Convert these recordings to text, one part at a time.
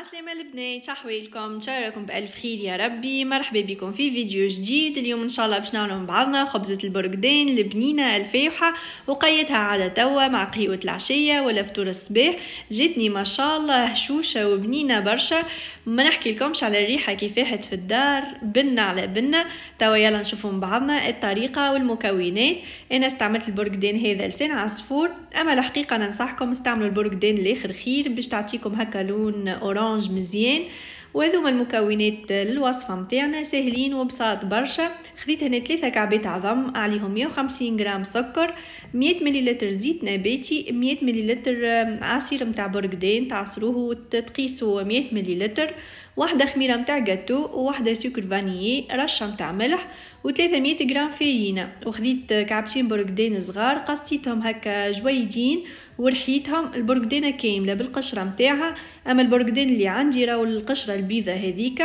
عسلامة البنات شحويلكم راكم بألف خير يا ربي مرحبا بكم في فيديو جديد اليوم إن شاء الله باش نعملوا مع بعضنا خبزة البرقدان البنينة الفايحة وقيتها على توا مع قهوة العشية ولا فطور الصباح جاتني ما شاء الله هشوشة وبنينة برشا ما نحكي لكمش على الريحة كيفاحت في الدار بنة على بنة توا يلا نشوفوا مع بعضنا الطريقة والمكونات أنا استعملت البرقدان هذا لسان عصفور أما الحقيقة ننصحكم استعملوا البرقدان لآخر خير باش تعطيكم هكا لون أورانج ميلونج مزيان وهذوما المكونات الوصفه متاعنا ساهلين وبساط برشا خديت هنا ثلاثة كعبات عظم عليهم 150 غرام سكر 100 مليلتر زيت نباتي 100 مليلتر عصير متاع برقدين تعصروه وتقيسوا 100 مليلتر واحدة خميرة متاع جاتو وواحدة سكر فاني رشة متاع ملح و300 غرام فارينة وخديت كعبتين برقدان صغار قصيتهم هكا جويدين ورحيتهم البرقدانة كاملة بالقشرة متاعها أما البرقدان اللي عندي راهو القشرة البيضة هذيك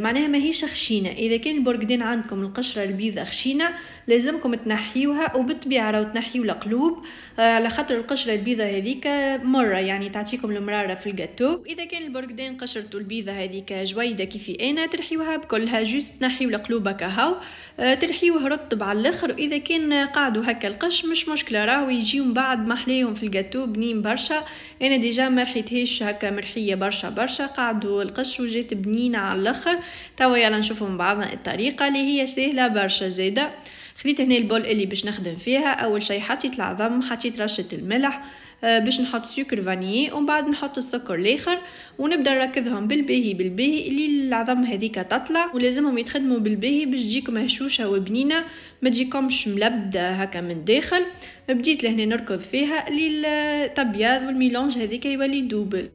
معناها هيش خشينه اذا كان البرقدين عندكم القشره البيضة خشينه لازمكم تنحيوها وبالطبيعه راهو تنحيو القلوب آه، على خاطر القشره البيضة هذيك مره يعني تعطيكم المراره في الجاتو واذا كان البرقدين قشرته البيضة هذيك جويده كيفي انا ترحيوها بكلها جوز تنحيو القلوب هكا آه، ترحيوه رطب على الاخر واذا كان قعدوا هكا القش مش مشكله راهو يجيو من بعد محليهم في الجاتو بنين برشا انا ديجا مرحيتهاش هكا مرحيه برشا برشا قعدوا القش وجات بنينه على على الاخر توا يلا نشوفوا مع بعضنا الطريقه اللي هي سهله برشا زاده خديت هنا البول اللي باش نخدم فيها اول شيء حطيت العظم حطيت رشه الملح آه، باش نحط سكر فاني ومن بعد نحط السكر الاخر ونبدا نركضهم بالباهي بالباهي اللي العظم هذيك تطلع ولازمهم يتخدموا بالباهي باش تجيكم هشوشه وبنينه ما تجيكمش ملبده هكا من الداخل بديت لهنا نركض فيها اللي الابيض والميلونج هذيك يولي دوبل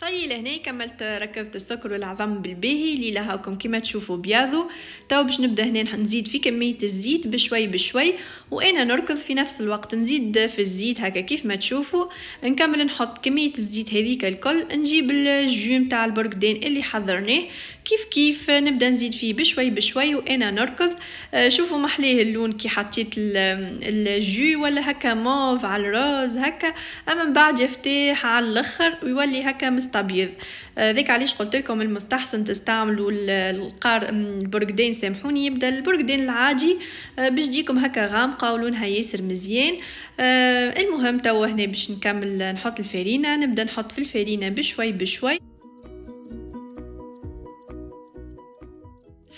صلي لهنا كملت ركزت السكر والعظم بالباهي ليلة هاكم كيما تشوفوا بياضو تو باش نبدا هنا نزيد في كمية الزيت بشوي بشوي وانا نركض في نفس الوقت نزيد في الزيت هكا كيف ما تشوفوا نكمل نحط كميه الزيت هذيك الكل نجيب الجو نتاع البرقدان اللي حضرناه كيف كيف نبدا نزيد فيه بشوي بشوي وانا نركض آه، شوفوا محليه اللون كي حطيت الجو ولا هكا موف على الروز هكا اما من بعد يفتح على الاخر ويولي هكا مستبيض آه، ذيك علاش قلت لكم المستحسن تستعملوا القار البرقدان سامحوني يبدا البرقدان العادي آه، باش يجيكم هكا غامق معلقة ولونها ياسر مزيان آه، المهم توا هنا باش نكمل نحط الفارينه نبدا نحط في الفارينه بشوي بشوي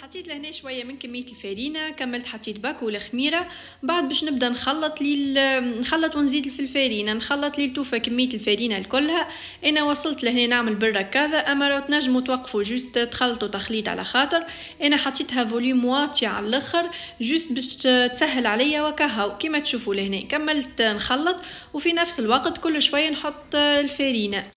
حطيت لهنا شويه من كميه الفرينه كملت حطيت باكولا خميره بعد باش نبدا نخلط لي نخلط ونزيد في الفرينه نخلط لي التوفه كميه الفرينه الكلها انا وصلت لهنا نعمل برك كذا اما راهو تنجموا توقفوا جوست تخلطوا تخليط على خاطر انا حطيتها فوليوم واطي على الاخر جوست باش تسهل عليا وكهو كما تشوفوا لهنا كملت نخلط وفي نفس الوقت كل شويه نحط الفرينه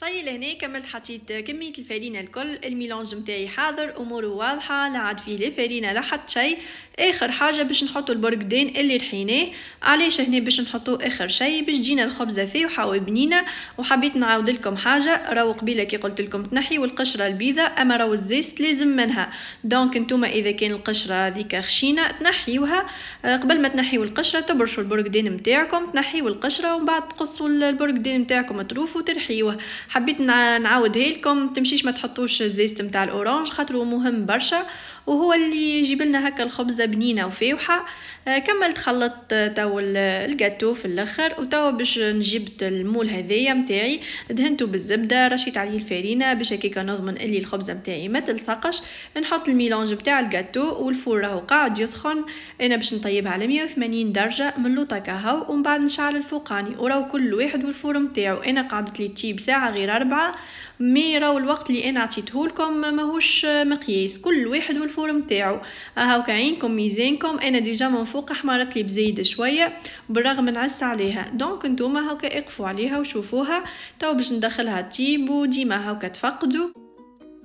صاي لهنا كملت حطيت كميه الفرينه الكل الميلونج نتاعي حاضر اموره واضحه لا عاد فيه لا فرينه لا حتى شيء اخر حاجه باش نحطوا البرقدين اللي رحيناه علاش هنا باش نحطوه اخر شيء باش تجينا الخبزه فيه بنينه وحبيت نعاود لكم حاجه راهو قبيله كي قلت لكم تنحي القشره البيضة اما راهو الزيست لازم منها دونك نتوما اذا كان القشره هذيك خشينه تنحيوها آه، قبل ما تنحيوا القشره تبرشوا البرقدين نتاعكم تنحيوا القشره ومن بعد تقصوا البرقدين نتاعكم تروفوا وترحيوه حبيت نعاودها لكم تمشيش ما تحطوش الزيت نتاع الاورانج خاطر مهم برشا وهو اللي يجيب لنا هكا الخبزه بنينه وفيوحه آه، كملت خلطت آه، تاو الجاتو في الاخر وتاو باش نجبت المول هذايا متاعي دهنته بالزبده رشيت عليه الفارينه باش هكاك نضمن اللي الخبزه متاعي ما تلصقش نحط الميلانج متاع الجاتو والفور راهو قاعد يسخن انا باش نطيبها على 180 درجه من لوطا كهو ومن بعد نشعل الفوقاني وراو كل واحد والفور متاعو انا قعدت لي تيب ساعه غير اربعه مي راهو الوقت اللي انا عطيته لكم ماهوش مقياس كل واحد والفورم تاعو هاو عينكم ميزانكم انا ديجا من فوق احمرت لي بزايد شويه بالرغم من عليها دونك نتوما هاوكا اقفوا عليها وشوفوها تو باش ندخلها طيب وديما هاوكا تفقدوا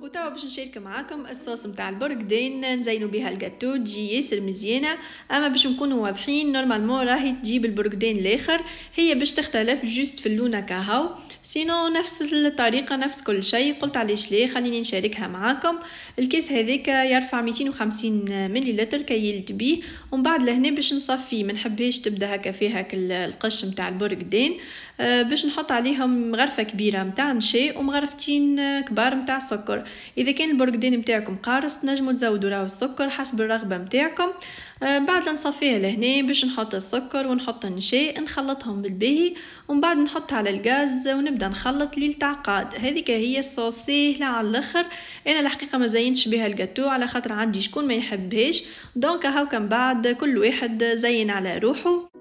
وتوا باش نشارك معاكم الصوص نتاع البرقدين نزينو بها الجاتو تجي ياسر مزيانه اما باش نكونوا واضحين نورمالمون راهي تجيب البرقدين الاخر هي باش تختلف جوست في اللون كهو سينو نفس الطريقه نفس كل شيء قلت علاش ليه خليني نشاركها معاكم الكيس هذيك يرفع 250 مليلتر كي يلد بيه ومن بعد لهنا باش نصفي ما نحبهاش تبدا هكا فيها القش نتاع البرقدين آه، باش نحط عليهم مغرفه كبيره نتاع نشا ومغرفتين آه، كبار نتاع سكر اذا كان البرقدين نتاعكم قارص نجموا تزودوا له السكر حسب الرغبه نتاعكم آه، بعد نصفيها لهنا باش نحط السكر ونحط النشاء نخلطهم بالباهي ومن بعد نحط على الغاز ونبدا نخلط للتعقاد هذيك هي الصوص سهله على الاخر انا الحقيقه ما زينتش بها الجاتو على خاطر عندي شكون ما يحبهاش دونك هاو كان بعد كل واحد زين على روحه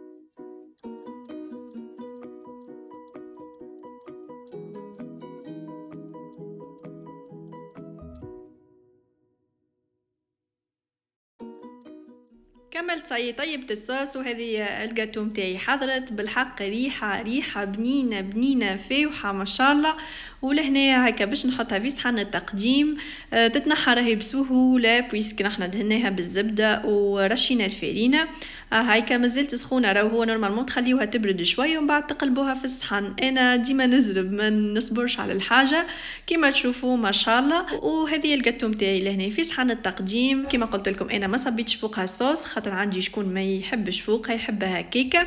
كملت صاي طيبت الصوص وهذه الجاتو نتاعي حضرت بالحق ريحة ريحة بنينة بنينة فاوحة ما شاء الله ولهنا هكا باش نحطها في صحن التقديم آه، تتنحى راهي بسهولة بويسك نحنا دهناها بالزبدة ورشينا الفارينة آه، هاي كما سخونه راهو هو نورمالمون تخليوها تبرد شويه ومن بعد تقلبوها في الصحن انا ديما نزرب ما نصبرش على الحاجه كيما تشوفوا ما شاء الله وهذه الجاتو نتاعي لهنا في صحن التقديم كيما قلت لكم انا ما صبيتش فوقها الصوص خاطر عندي شكون ما يحبش فوقها يحبها كيكه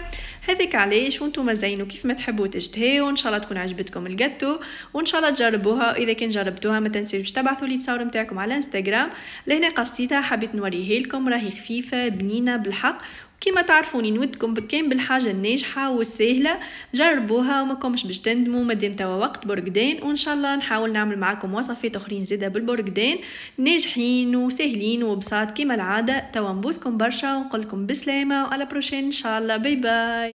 هذاك علاش وانتم زينوا كيف ما تحبوا تشتهيوا وان شاء الله تكون عجبتكم الجاتو وان شاء الله تجربوها اذا كان جربتوها ما تنسوش تبعثوا لي التصاور نتاعكم على انستغرام لهنا قصيتها حبيت نوريها لكم راهي خفيفه بنينه بالحق كما تعرفوني نودكم بكام بالحاجه الناجحه والسهله جربوها وما كومش باش تندموا مادام توا وقت برقدان وان شاء الله نحاول نعمل معاكم وصفات اخرين زاده بالبرقدان ناجحين وسهلين وبساط كما العاده توا نبوسكم برشا ونقولكم بسلامه وعلى بروشين ان شاء الله باي باي